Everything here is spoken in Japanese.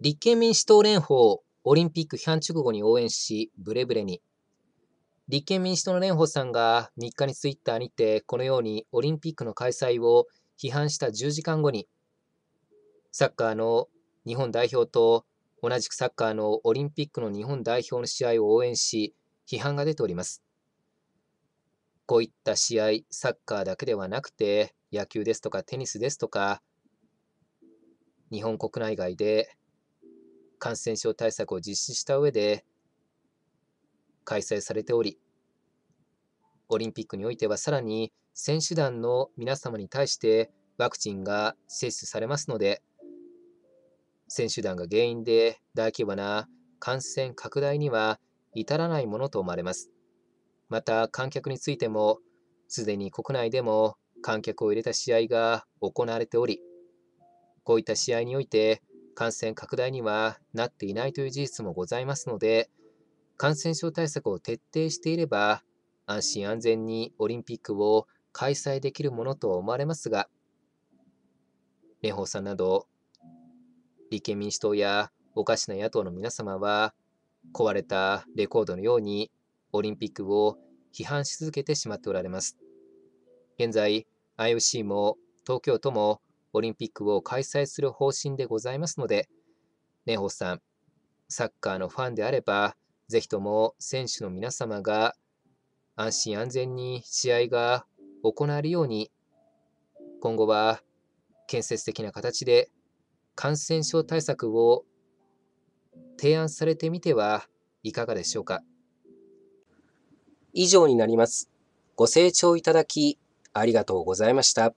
立憲民主党連邦オリンピック批判直後に応援し、ブレブレに。立憲民主党の蓮舫さんが3日にツイッターにて、このようにオリンピックの開催を批判した10時間後に、サッカーの日本代表と同じくサッカーのオリンピックの日本代表の試合を応援し、批判が出ております。こういった試合、サッカーだけではなくて、野球ですとかテニスですとか、日本国内外で感染症対策を実施した上で開催されており、オリンピックにおいてはさらに選手団の皆様に対してワクチンが接種されますので、選手団が原因で大規模な感染拡大には至らないものと思われます。また観客についても、すでに国内でも観客を入れた試合が行われており、こういった試合において感染拡大にはなっていないという事実もございますので、感染症対策を徹底していれば、安心安全にオリンピックを開催できるものと思われますが、蓮舫さんなど、立憲民主党やおかしな野党の皆様は、壊れたレコードのようにオリンピックを批判し続けてしまっておられます。現在、IOC も東京都もオリンピックを開催する方針でございますので、根穂さん、サッカーのファンであれば、ぜひとも選手の皆様が安心安全に試合が行われるように、今後は建設的な形で感染症対策を提案されてみてはいかがでしょうか。以上になります。ご清聴いただきありがとうございました。